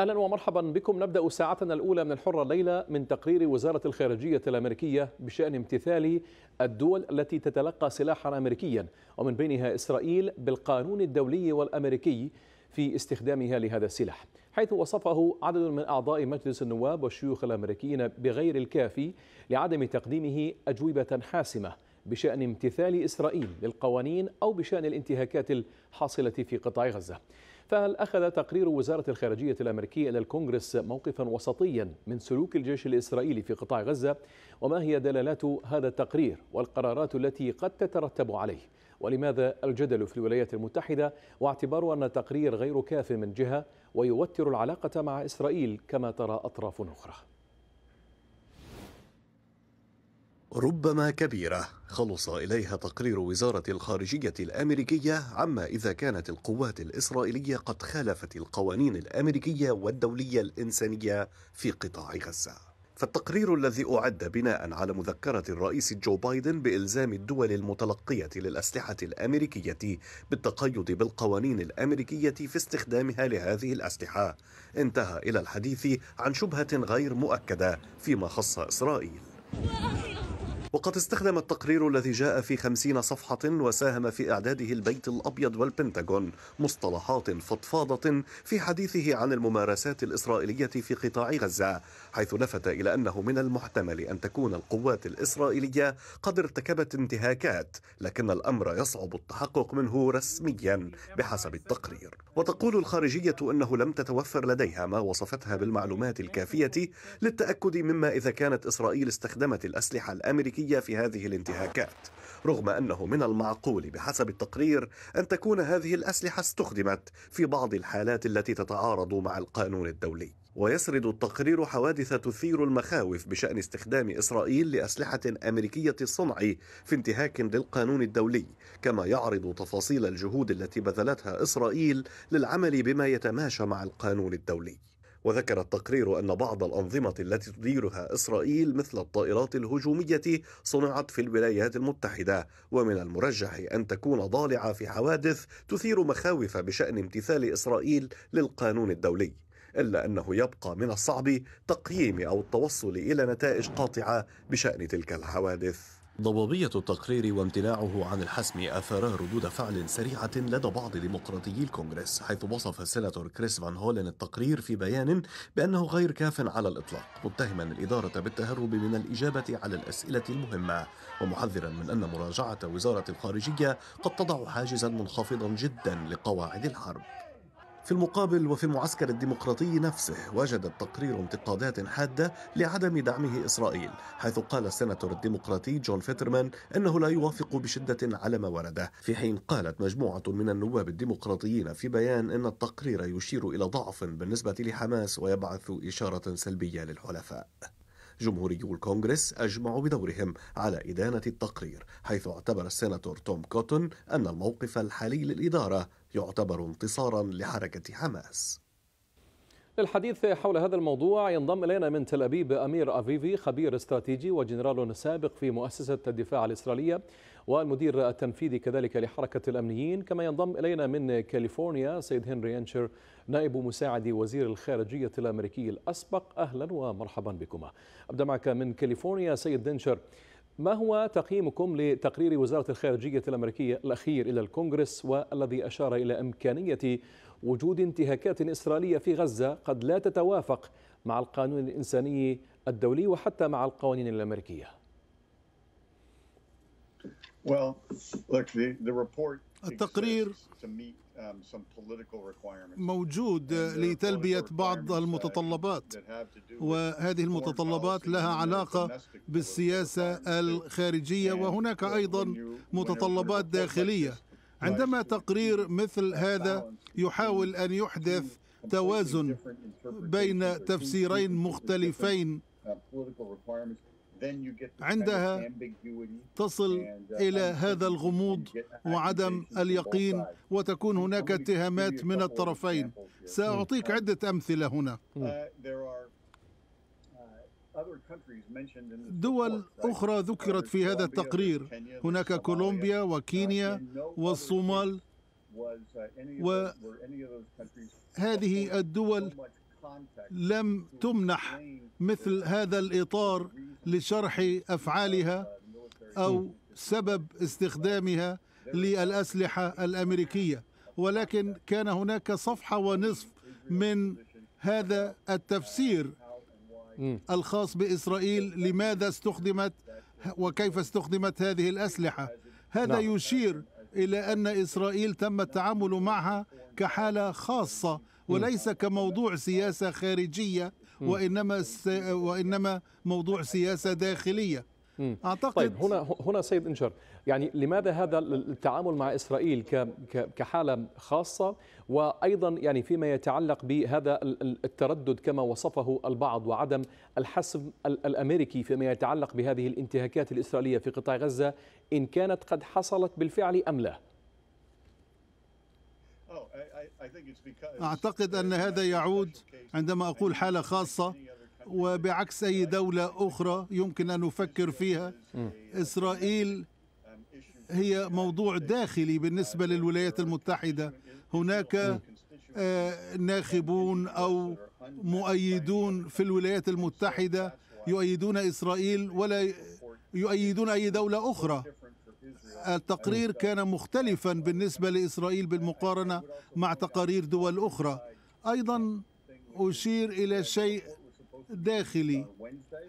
اهلا ومرحبا بكم نبدا ساعتنا الاولى من الحره الليله من تقرير وزاره الخارجيه الامريكيه بشان امتثال الدول التي تتلقى سلاحا امريكيا ومن بينها اسرائيل بالقانون الدولي والامريكي في استخدامها لهذا السلاح حيث وصفه عدد من أعضاء مجلس النواب والشيوخ الأمريكيين بغير الكافي لعدم تقديمه أجوبة حاسمة بشأن امتثال إسرائيل للقوانين أو بشأن الانتهاكات الحاصلة في قطاع غزة فهل أخذ تقرير وزارة الخارجية الأمريكية إلى الكونغرس موقفا وسطيا من سلوك الجيش الإسرائيلي في قطاع غزة وما هي دلالات هذا التقرير والقرارات التي قد تترتب عليه ولماذا الجدل في الولايات المتحدة واعتبار أن التقرير غير كاف من جهة ويوتر العلاقة مع إسرائيل كما ترى أطراف أخرى ربما كبيرة خلص إليها تقرير وزارة الخارجية الأمريكية عما إذا كانت القوات الإسرائيلية قد خالفت القوانين الأمريكية والدولية الإنسانية في قطاع غزة. فالتقرير الذي أعد بناء على مذكرة الرئيس جو بايدن بإلزام الدول المتلقية للأسلحة الأمريكية بالتقيد بالقوانين الأمريكية في استخدامها لهذه الأسلحة انتهى إلى الحديث عن شبهة غير مؤكدة فيما خص إسرائيل. وقد استخدم التقرير الذي جاء في خمسين صفحة وساهم في إعداده البيت الأبيض والبنتاغون مصطلحات فضفاضة في حديثه عن الممارسات الإسرائيلية في قطاع غزة حيث لفت إلى أنه من المحتمل أن تكون القوات الإسرائيلية قد ارتكبت انتهاكات لكن الأمر يصعب التحقق منه رسميا بحسب التقرير وتقول الخارجية أنه لم تتوفر لديها ما وصفتها بالمعلومات الكافية للتأكد مما إذا كانت إسرائيل استخدمت الأسلحة الأمريكية الأمريكية في هذه الانتهاكات رغم أنه من المعقول بحسب التقرير أن تكون هذه الأسلحة استخدمت في بعض الحالات التي تتعارض مع القانون الدولي ويسرد التقرير حوادث تثير المخاوف بشأن استخدام إسرائيل لأسلحة أمريكية الصنع في انتهاك للقانون الدولي كما يعرض تفاصيل الجهود التي بذلتها إسرائيل للعمل بما يتماشى مع القانون الدولي وذكر التقرير أن بعض الأنظمة التي تديرها إسرائيل مثل الطائرات الهجومية صنعت في الولايات المتحدة ومن المرجح أن تكون ضالعة في حوادث تثير مخاوف بشأن امتثال إسرائيل للقانون الدولي إلا أنه يبقى من الصعب تقييم أو التوصل إلى نتائج قاطعة بشأن تلك الحوادث ضبابية التقرير وامتناعه عن الحسم أثارا ردود فعل سريعة لدى بعض ديمقراطيي الكونغرس حيث وصف السيناتور كريس فان هولن التقرير في بيان بأنه غير كاف على الإطلاق متهما الإدارة بالتهرب من الإجابة على الأسئلة المهمة ومحذرا من أن مراجعة وزارة الخارجية قد تضع حاجزا منخفضا جدا لقواعد الحرب في المقابل وفي المعسكر الديمقراطي نفسه وجد التقرير انتقادات حادة لعدم دعمه إسرائيل حيث قال السناتور الديمقراطي جون فيترمان أنه لا يوافق بشدة على ما ورده في حين قالت مجموعة من النواب الديمقراطيين في بيان أن التقرير يشير إلى ضعف بالنسبة لحماس ويبعث إشارة سلبية للحلفاء جمهوريو الكونغرس أجمعوا بدورهم على إدانة التقرير حيث اعتبر السناتور توم كوتون أن الموقف الحالي للإدارة يعتبر انتصارا لحركة حماس للحديث حول هذا الموضوع ينضم إلينا من تل أبيب أمير أفيفي خبير استراتيجي وجنرال سابق في مؤسسة الدفاع الإسرائيلية والمدير التنفيذي كذلك لحركة الأمنيين كما ينضم إلينا من كاليفورنيا سيد هنري أنشر نائب مساعد وزير الخارجية الأمريكي الأسبق أهلا ومرحبا بكما أبدأ معك من كاليفورنيا سيد أنشر ما هو تقييمكم لتقرير وزارة الخارجية الأمريكية الأخير إلى الكونغرس والذي أشار إلى إمكانية وجود انتهاكات إسرائيلية في غزة قد لا تتوافق مع القانون الإنساني الدولي وحتى مع القوانين الأمريكية؟ Well, look, the, the report التقرير um, موجود uh, لتلبية بعض المتطلبات وهذه المتطلبات لها علاقة بالسياسة الخارجية وهناك أيضا متطلبات داخلية عندما تقرير مثل هذا يحاول أن يحدث توازن بين تفسيرين مختلفين uh, عندها تصل uh, الى هذا الغموض وعدم اليقين وتكون هناك اتهامات من الطرفين ساعطيك uh, عده امثله هنا uh, دول اخرى ذكرت في هذا التقرير هناك كولومبيا وكينيا والصومال وهذه الدول لم تمنح مثل هذا الإطار لشرح أفعالها أو سبب استخدامها للأسلحة الأمريكية ولكن كان هناك صفحة ونصف من هذا التفسير الخاص بإسرائيل لماذا استخدمت وكيف استخدمت هذه الأسلحة هذا نعم. يشير إلى أن إسرائيل تم التعامل معها كحالة خاصة وليس كموضوع سياسة خارجية وإنما وإنما موضوع سياسة داخلية أعتقد طيب هنا هنا سيد إنجر يعني لماذا هذا التعامل مع إسرائيل كحالة خاصة وأيضا يعني فيما يتعلق بهذا التردد كما وصفه البعض وعدم الحسم الأمريكي فيما يتعلق بهذه الانتهاكات الإسرائيلية في قطاع غزة إن كانت قد حصلت بالفعل أم لا أعتقد أن هذا يعود عندما أقول حالة خاصة وبعكس أي دولة أخرى يمكن أن نفكر فيها إسرائيل هي موضوع داخلي بالنسبة للولايات المتحدة هناك آه، ناخبون أو مؤيدون في الولايات المتحدة يؤيدون إسرائيل ولا يؤيدون أي دولة أخرى التقرير أيوة. كان مختلفا بالنسبة لإسرائيل بالمقارنة مع تقارير دول أخرى أيضا أشير إلى شيء داخلي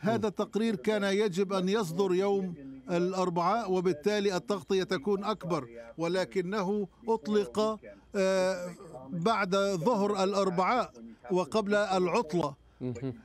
هذا التقرير كان يجب أن يصدر يوم الأربعاء وبالتالي التغطية تكون أكبر ولكنه أطلق آه، بعد ظهر الأربعاء وقبل العطلة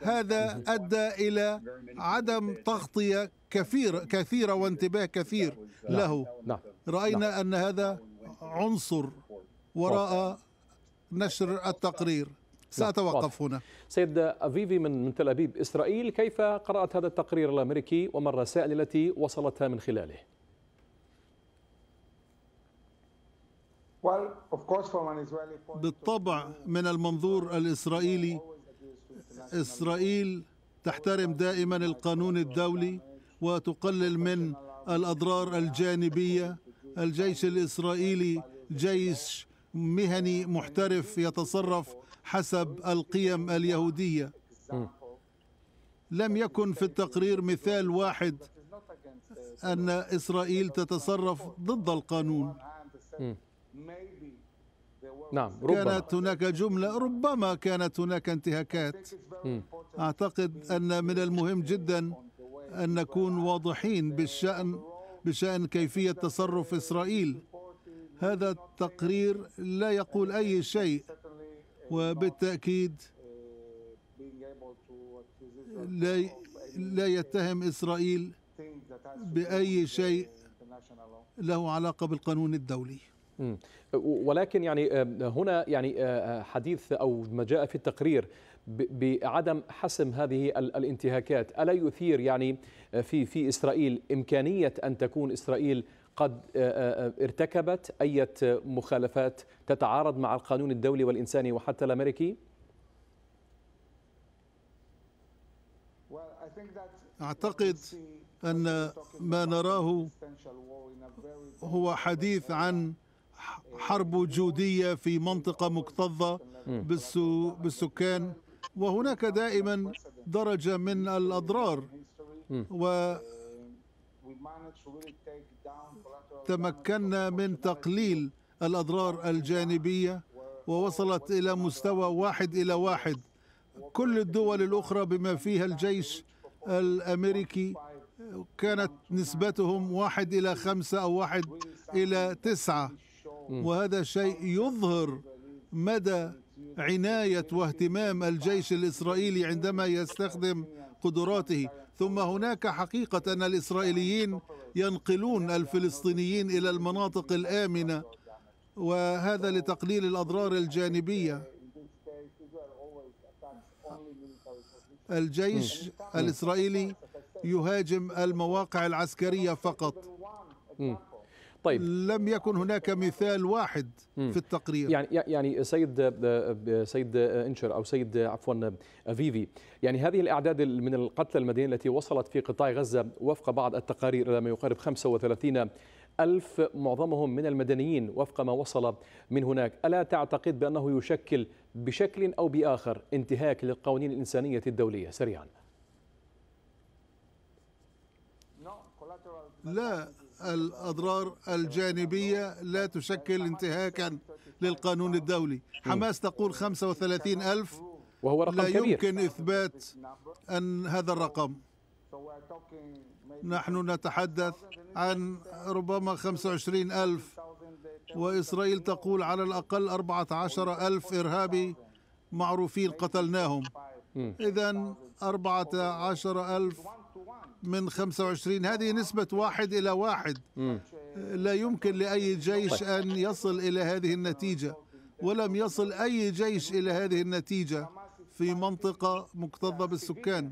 هذا أدى إلى عدم تغطية كثير كثيرة وانتباه كثير نعم. له نعم. رأينا نعم. أن هذا عنصر وراء نشر التقرير سأتوقف هنا سيد أفيفي من من تل أبيب إسرائيل كيف قرأت هذا التقرير الأمريكي وما الرسائل التي وصلتها من خلاله بالطبع من المنظور الإسرائيلي إسرائيل تحترم دائما القانون الدولي وتقلل من الأضرار الجانبية الجيش الإسرائيلي جيش مهني محترف يتصرف حسب القيم اليهودية لم يكن في التقرير مثال واحد أن إسرائيل تتصرف ضد القانون نعم ربما. كانت هناك جملة ربما كانت هناك انتهاكات أعتقد أن من المهم جدا أن نكون واضحين بالشأن بشأن كيفية تصرف إسرائيل هذا التقرير لا يقول أي شيء وبالتأكيد لا لا يتهم إسرائيل بأي شيء له علاقة بالقانون الدولي ولكن يعني آه، هنا يعني آه، آه، حديث أو ما جاء في التقرير بعدم حسم هذه الانتهاكات ألا يثير يعني آه، في في إسرائيل إمكانية أن تكون إسرائيل قد آه، آه، ارتكبت أي مخالفات تتعارض مع القانون الدولي والإنساني وحتى الأمريكي؟ أعتقد أن ما نراه هو حديث عن حرب جودية في منطقة مكتظة بالسكان وهناك دائما درجة من الأضرار و تمكنا من تقليل الأضرار الجانبية ووصلت إلى مستوى واحد إلى واحد كل الدول الأخرى بما فيها الجيش الأمريكي كانت نسبتهم واحد إلى خمسة أو واحد إلى تسعة وهذا شيء يظهر مدى عناية واهتمام الجيش الإسرائيلي عندما يستخدم قدراته ثم هناك حقيقة أن الإسرائيليين ينقلون الفلسطينيين إلى المناطق الآمنة وهذا لتقليل الأضرار الجانبية الجيش الإسرائيلي يهاجم المواقع العسكرية فقط طيب لم يكن هناك مثال واحد في التقرير يعني يعني سيد سيد انشر او سيد عفوا فيفي يعني هذه الاعداد من القتلى المدنيين التي وصلت في قطاع غزه وفق بعض التقارير الى ما يقارب 35 ألف معظمهم من المدنيين وفق ما وصل من هناك ألا تعتقد بأنه يشكل بشكل أو بآخر انتهاك للقوانين الإنسانية الدولية سريعا لا الأضرار الجانبية لا تشكل انتهاكا للقانون الدولي حماس تقول 35 ألف وهو رقم لا كبير. يمكن إثبات أن هذا الرقم نحن نتحدث عن ربما 25 ألف وإسرائيل تقول على الأقل 14 ألف إرهابي معروفين قتلناهم إذا 14 ألف من 25 هذه نسبة واحد إلى واحد لا يمكن لأي جيش طيب. أن يصل إلى هذه النتيجة ولم يصل أي جيش إلى هذه النتيجة في منطقة مكتظة بالسكان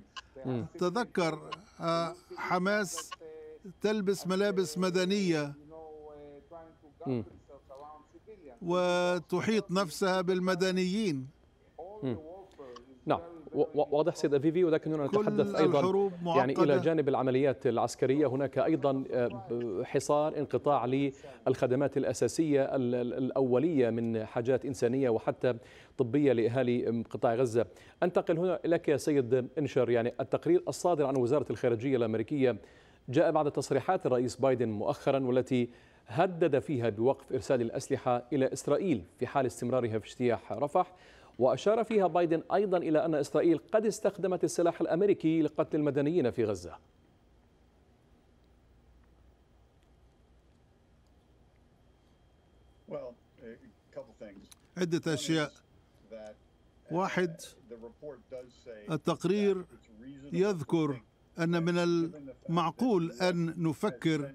تذكر آه، حماس تلبس ملابس مدنية وتحيط نفسها بالمدنيين نعم واضح سيد أفيفي هنا نتحدث أيضا يعني إلى جانب العمليات العسكرية هناك أيضا آه، حصار انقطاع للخدمات الأساسية الأولية من حاجات إنسانية وحتى طبية لأهالي قطاع غزة أنتقل هنا لك يا سيد إنشر يعني التقرير الصادر عن وزارة الخارجية الأمريكية جاء بعد تصريحات الرئيس بايدن مؤخرا والتي هدد فيها بوقف إرسال الأسلحة إلى إسرائيل في حال استمرارها في اجتياح رفح وأشار فيها بايدن أيضا إلى أن إسرائيل قد استخدمت السلاح الأمريكي لقتل المدنيين في غزة عدة أشياء uh, واحد التقرير يذكر أن من المعقول أن نفكر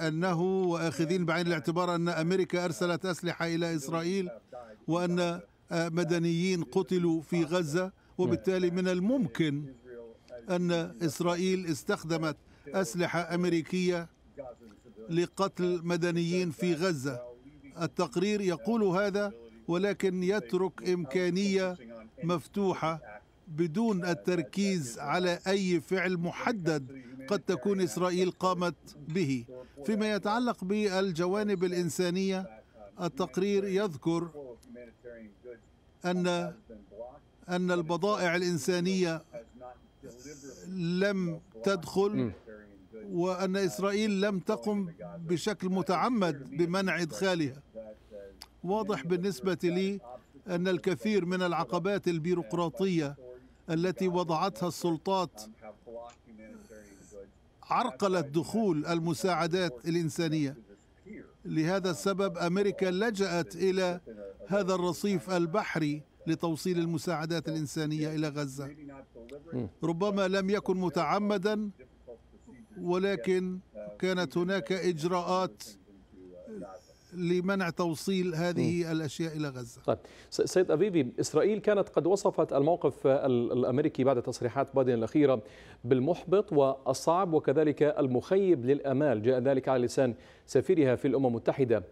أنه وآخذين بعين الاعتبار أن أمريكا أرسلت أسلحة إلى إسرائيل وأن مدنيين قتلوا في غزة وبالتالي من الممكن أن إسرائيل استخدمت أسلحة أمريكية لقتل مدنيين في غزة التقرير يقول هذا ولكن يترك إمكانية مفتوحة بدون التركيز على أي فعل محدد قد تكون إسرائيل قامت به فيما يتعلق بالجوانب الإنسانية التقرير يذكر أن أن البضائع الإنسانية لم تدخل وأن إسرائيل لم تقم بشكل متعمد بمنع إدخالها واضح بالنسبة لي أن الكثير من العقبات البيروقراطية التي وضعتها السلطات عرقلت دخول المساعدات الإنسانية لهذا السبب أمريكا لجأت إلى هذا الرصيف البحري لتوصيل المساعدات الإنسانية إلى غزة ربما لم يكن متعمدا ولكن كانت هناك إجراءات لمنع توصيل هذه م. الأشياء إلى غزة طيب سيد أبيبي إسرائيل كانت قد وصفت الموقف الأمريكي بعد تصريحات بايدن الأخيرة بالمحبط والصعب وكذلك المخيب للأمال جاء ذلك على لسان سفيرها في الأمم المتحدة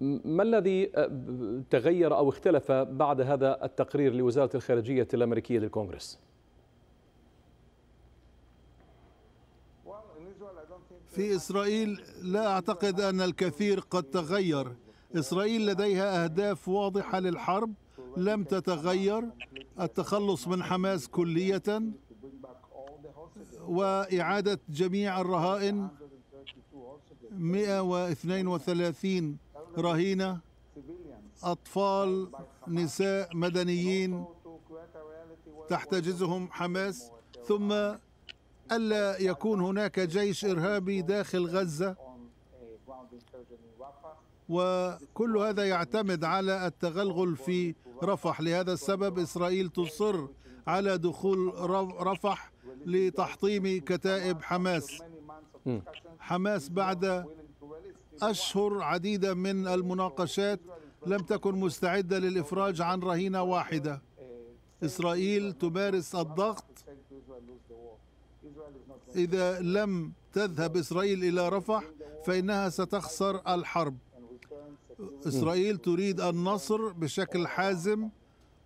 ما الذي آه، تغير أو اختلف بعد هذا التقرير لوزارة الخارجية الأمريكية للكونغرس؟ في إسرائيل لا أعتقد أن الكثير قد تغير إسرائيل لديها أهداف واضحة للحرب لم تتغير التخلص من حماس كلية وإعادة جميع الرهائن 132 رهينة أطفال نساء مدنيين تحتجزهم حماس ثم ألا يكون هناك جيش إرهابي داخل غزة وكل هذا يعتمد على التغلغل في رفح لهذا السبب إسرائيل تصر على دخول رفح لتحطيم كتائب حماس حماس بعد أشهر عديدة من المناقشات لم تكن مستعدة للإفراج عن رهينة واحدة إسرائيل تمارس الضغط إذا لم تذهب إسرائيل إلى رفح فإنها ستخسر الحرب إسرائيل تريد النصر بشكل حازم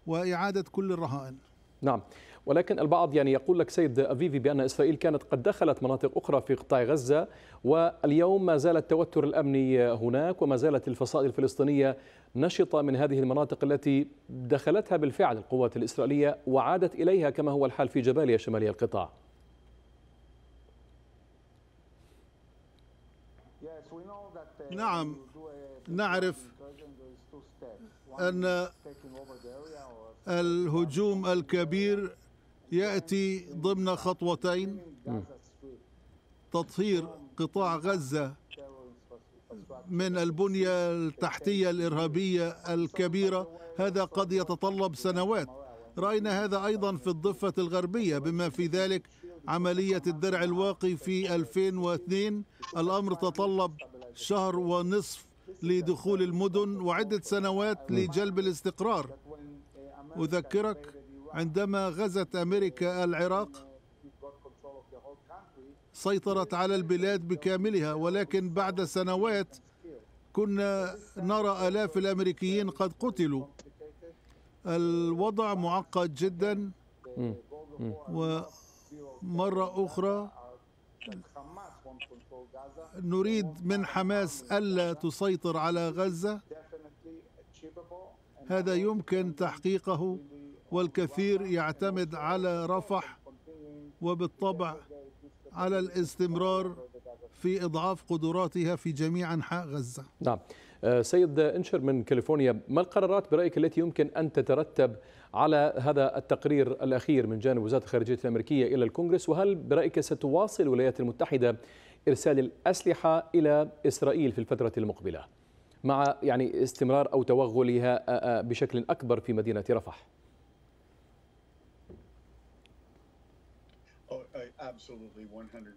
وإعادة كل الرهائن نعم ولكن البعض يعني يقول لك سيد أفيفي بأن إسرائيل كانت قد دخلت مناطق أخرى في قطاع غزة واليوم ما زال التوتر الأمني هناك وما زالت الفصائل الفلسطينية نشطة من هذه المناطق التي دخلتها بالفعل القوات الإسرائيلية وعادت إليها كما هو الحال في جباليا شمالي القطاع نعم نعرف أن الهجوم الكبير يأتي ضمن خطوتين تطهير قطاع غزة من البنية التحتية الإرهابية الكبيرة هذا قد يتطلب سنوات رأينا هذا أيضا في الضفة الغربية بما في ذلك عملية الدرع الواقي في 2002 الأمر تطلب شهر ونصف لدخول المدن وعدة سنوات لجلب الاستقرار أذكرك عندما غزت امريكا العراق سيطرت على البلاد بكاملها ولكن بعد سنوات كنا نرى الاف الامريكيين قد قتلوا الوضع معقد جدا ومره اخرى نريد من حماس الا تسيطر على غزه هذا يمكن تحقيقه والكثير يعتمد على رفح وبالطبع على الاستمرار في إضعاف قدراتها في جميع أنحاء غزة نعم آه، سيد انشر من كاليفورنيا ما القرارات برأيك التي يمكن أن تترتب على هذا التقرير الأخير من جانب وزارة الخارجية الأمريكية إلى الكونغرس وهل برأيك ستواصل الولايات المتحدة إرسال الأسلحة إلى إسرائيل في الفترة المقبلة مع يعني استمرار أو توغلها آه، آه، بشكل أكبر في مدينة رفح؟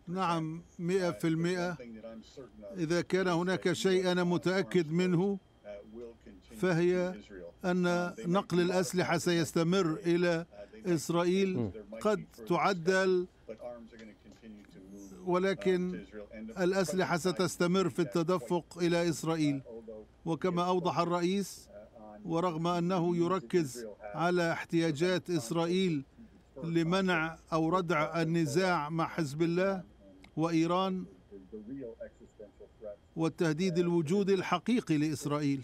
نعم مئة في المئة إذا كان هناك شيء أنا متأكد منه فهي أن نقل الأسلحة سيستمر إلى uh, إسرائيل قد تعدل uh, ولكن الأسلحة ستستمر في التدفق إلى uh, إسرائيل وكما أوضح الرئيس ورغم أنه يركز على احتياجات إسرائيل لمنع أو ردع النزاع مع حزب الله وإيران والتهديد الوجودي الحقيقي لإسرائيل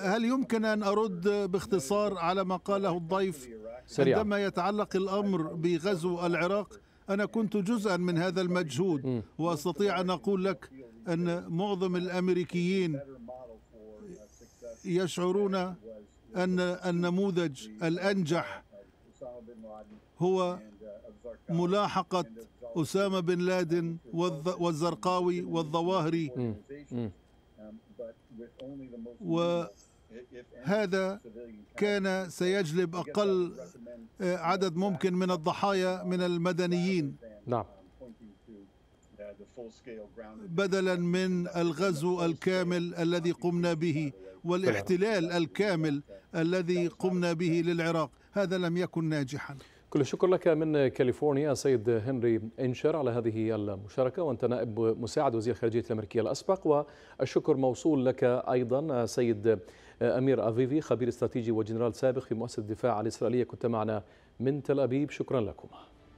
هل يمكن أن أرد باختصار على ما قاله الضيف سريع. عندما يتعلق الأمر بغزو العراق أنا كنت جزءا من هذا المجهود م. وأستطيع أن أقول لك أن معظم الأمريكيين يشعرون أن النموذج الأنجح هو ملاحقة أسامة بن لادن والزرقاوي والظواهري وهذا كان سيجلب أقل آه، عدد ممكن من الضحايا من المدنيين نعم بدلا من الغزو الكامل الذي قمنا به والاحتلال الكامل الذي قمنا به للعراق هذا لم يكن ناجحا كل الشكر لك من كاليفورنيا سيد هنري إنشر على هذه المشاركة وأنت نائب مساعد وزير خارجية الأمريكية الأسبق والشكر موصول لك أيضا سيد أمير أفيفي خبير استراتيجي وجنرال سابق في مؤسسة الدفاع الإسرائيلية كنت معنا من تل أبيب شكرا لكم